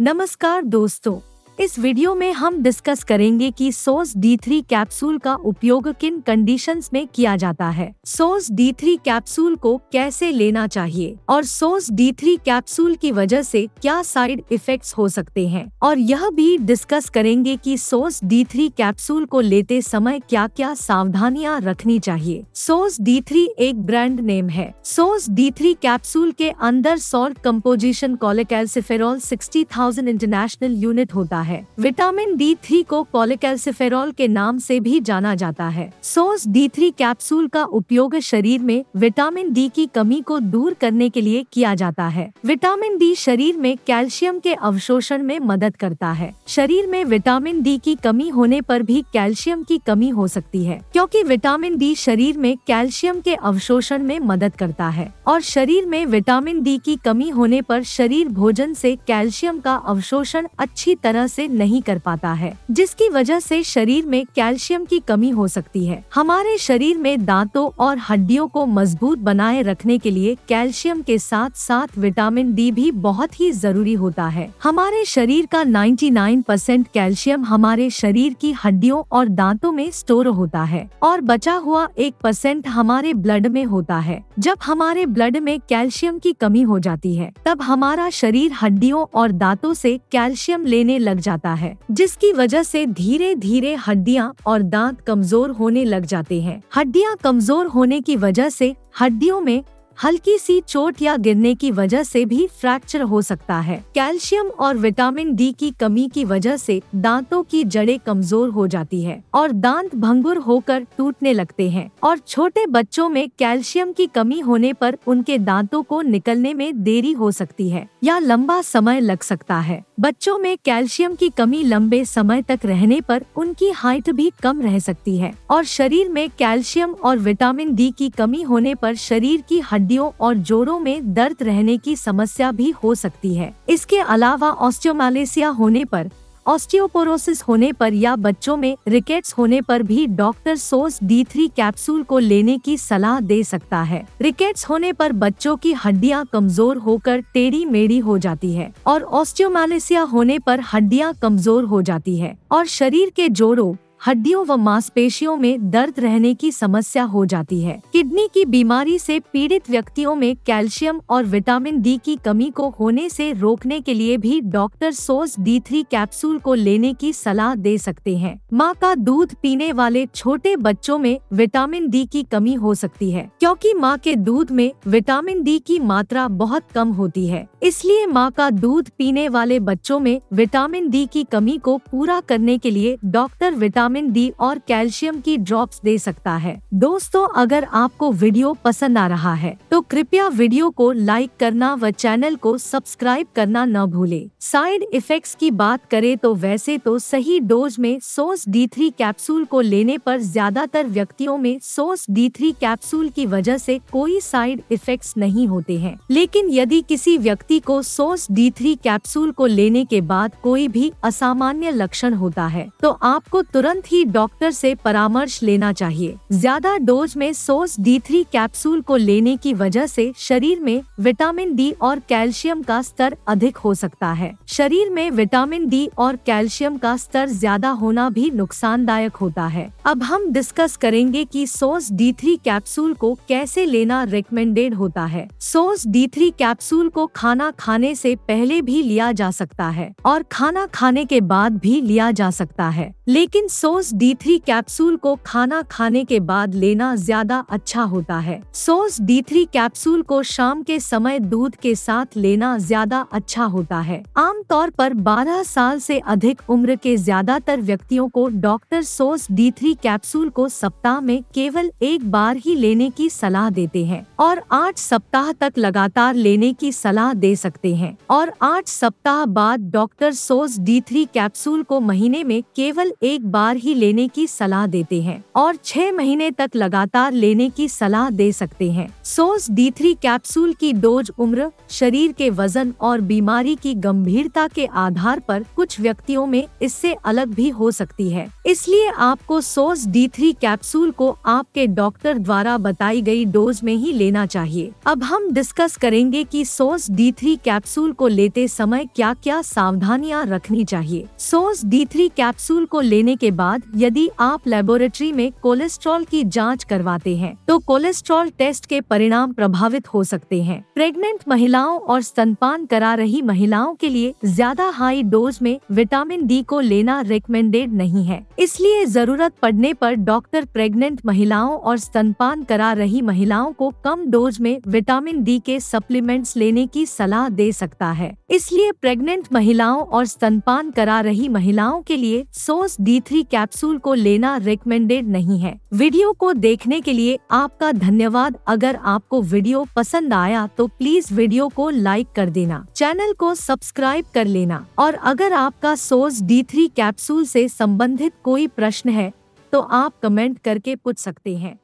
नमस्कार दोस्तों इस वीडियो में हम डिस्कस करेंगे कि सोस D3 कैप्सूल का उपयोग किन कंडीशंस में किया जाता है सोस D3 कैप्सूल को कैसे लेना चाहिए और सोस D3 कैप्सूल की वजह से क्या साइड इफेक्ट्स हो सकते हैं और यह भी डिस्कस करेंगे कि सोस D3 कैप्सूल को लेते समय क्या क्या सावधानियां रखनी चाहिए सोस D3 एक ब्रांड नेम है सोस D3 कैप्सूल के अंदर salt composition cholecalciferol sixty thousand international unit होता है है विटामिन डी थ्री को कॉलिकल्सिफेरॉल के नाम से भी जाना जाता है सोस डी थ्री कैप्सूल का उपयोग शरीर में विटामिन डी की कमी को दूर करने के लिए किया जाता है विटामिन डी शरीर में कैल्शियम के अवशोषण में मदद करता है शरीर में विटामिन डी की कमी होने पर भी कैल्शियम की कमी हो सकती है क्योंकि विटामिन डी शरीर में कैल्शियम के अवशोषण में मदद करता है और शरीर में विटामिन डी की कमी होने पर शरीर भोजन से कैल्शियम का अवशोषण अच्छी तरह से नहीं कर पाता है जिसकी वजह से शरीर में कैल्शियम की कमी हो सकती है हमारे शरीर में दांतों और हड्डियों को मजबूत बनाए रखने के लिए कैल्शियम के साथ साथ विटामिन डी भी बहुत ही जरूरी होता है हमारे शरीर का 99 परसेंट कैल्शियम हमारे शरीर की हड्डियों और दांतों में स्टोर होता है और बचा हुआ एक परसेंट हमारे ब्लड में होता है जब हमारे ब्लड में कैल्शियम की कमी हो जाती है तब हमारा शरीर हड्डियों और दांतों से कैल्शियम लेने लग जाता है जिसकी वजह से धीरे धीरे हड्डियां और दांत कमजोर होने लग जाते हैं हड्डियां कमजोर होने की वजह से हड्डियों में हल्की सी चोट या गिरने की वजह से भी फ्रैक्चर हो सकता है कैल्शियम और विटामिन डी की कमी की वजह से दांतों की जड़ें कमजोर हो जाती है और दांत भंगुर होकर टूटने लगते हैं और छोटे बच्चों में कैल्शियम की कमी होने पर उनके दांतों को निकलने में देरी हो सकती है या लंबा समय लग सकता है बच्चों में कैल्शियम की कमी लंबे समय तक रहने पर उनकी हाइट भी कम रह सकती है और शरीर में कैल्शियम और विटामिन डी की कमी होने पर शरीर की हड्डी हड्डियों और जोड़ों में दर्द रहने की समस्या भी हो सकती है इसके अलावा ऑस्टियोमालेसिया होने पर ऑस्टियोपोरोसिस होने पर या बच्चों में रिकेट्स होने पर भी डॉक्टर सोस डी थ्री कैप्सूल को लेने की सलाह दे सकता है रिकेट्स होने पर बच्चों की हड्डियां कमजोर होकर टेढ़ी मेढ़ी हो जाती है और ऑस्टियोमालेसिया होने पर हड्डियां कमजोर हो जाती है और शरीर के जोड़ों हड्डियों व मांसपेशियों में दर्द रहने की समस्या हो जाती है किडनी की बीमारी से पीड़ित व्यक्तियों में कैल्शियम और विटामिन डी की कमी को होने से रोकने के लिए भी डॉक्टर सोस डी थ्री कैप्सूल को लेने की सलाह दे सकते हैं माँ का दूध पीने वाले छोटे बच्चों में विटामिन डी की कमी हो सकती है क्योंकि माँ के दूध में विटामिन डी की मात्रा बहुत कम होती है इसलिए माँ का दूध पीने वाले बच्चों में विटामिन डी की कमी को पूरा करने के लिए डॉक्टर विटामिन विटामिन डी और कैल्शियम की ड्रॉप्स दे सकता है दोस्तों अगर आपको वीडियो पसंद आ रहा है तो कृपया वीडियो को लाइक करना व चैनल को सब्सक्राइब करना न भूले साइड इफेक्ट्स की बात करें तो वैसे तो सही डोज में सोस डी थ्री कैप्सूल को लेने पर ज्यादातर व्यक्तियों में सोस डी थ्री कैप्सूल की वजह से कोई साइड इफेक्ट्स नहीं होते हैं लेकिन यदि किसी व्यक्ति को सोस डी थ्री कैप्सूल को लेने के बाद कोई भी असामान्य लक्षण होता है तो आपको तुरंत तुरंत ही डॉक्टर से परामर्श लेना चाहिए ज्यादा डोज में सोस डी थ्री कैप्सूल को लेने की वजह से शरीर में विटामिन डी और कैल्शियम का स्तर अधिक हो सकता है शरीर में विटामिन डी और कैल्शियम का स्तर ज्यादा होना भी नुकसानदायक होता है अब हम डिस्कस करेंगे कि सोस डी थ्री कैप्सूल को कैसे लेना रिकमेंडेड होता है सोस डी थ्री कैप्सूल को खाना खाने से पहले भी लिया जा सकता है और खाना खाने के बाद भी लिया जा सकता है लेकिन सो सोस डी थ्री कैप्सूल को खाना खाने के बाद लेना ज्यादा अच्छा होता है सोस डी थ्री कैप्सूल को शाम के समय दूध के साथ लेना ज्यादा अच्छा होता है आमतौर पर 12 साल से अधिक उम्र के ज्यादातर व्यक्तियों को डॉक्टर सोस डी थ्री कैप्सूल को सप्ताह में केवल एक बार ही लेने की सलाह देते हैं और आठ सप्ताह तक लगातार लेने की सलाह दे सकते हैं और आठ सप्ताह बाद डॉक्टर सोस डी थ्री कैप्सूल को महीने में केवल एक बार ही लेने की सलाह देते हैं और छह महीने तक लगातार लेने की सलाह दे सकते हैं सोस डी थ्री कैप्सूल की डोज उम्र शरीर के वजन और बीमारी की गंभीरता के आधार पर कुछ व्यक्तियों में इससे अलग भी हो सकती है इसलिए आपको सोस डी थ्री कैप्सूल को आपके डॉक्टर द्वारा बताई गई डोज में ही लेना चाहिए अब हम डिस्कस करेंगे कि सोस डी थ्री कैप्सूल को लेते समय क्या क्या सावधानियां रखनी चाहिए सोस डी थ्री कैप्सूल को लेने के बाद बाद यदि आप लेबोरेटरी में कोलेस्ट्रॉल की जांच करवाते हैं तो कोलेस्ट्रॉल टेस्ट के परिणाम प्रभावित हो सकते हैं प्रेग्नेंट महिलाओं और स्तनपान करा रही महिलाओं के लिए ज्यादा हाई डोज में विटामिन डी को लेना रिकमेंडेड नहीं है इसलिए जरूरत पड़ने पर डॉक्टर प्रेग्नेंट महिलाओं और स्तनपान करा रही महिलाओं को कम डोज में विटामिन डी के सप्लीमेंट्स लेने की सलाह दे सकता है इसलिए प्रेग्नेंट महिलाओं और स्तनपान करा रही महिलाओं के लिए सोर्स डी थ्री कैप्सूल को लेना रिकमेंडेड नहीं है वीडियो को देखने के लिए आपका धन्यवाद अगर आपको वीडियो पसंद आया तो प्लीज वीडियो को लाइक कर देना चैनल को सब्सक्राइब कर लेना और अगर आपका सोर्स डी थ्री कैप्सूल से संबंधित कोई प्रश्न है तो आप कमेंट करके पूछ सकते हैं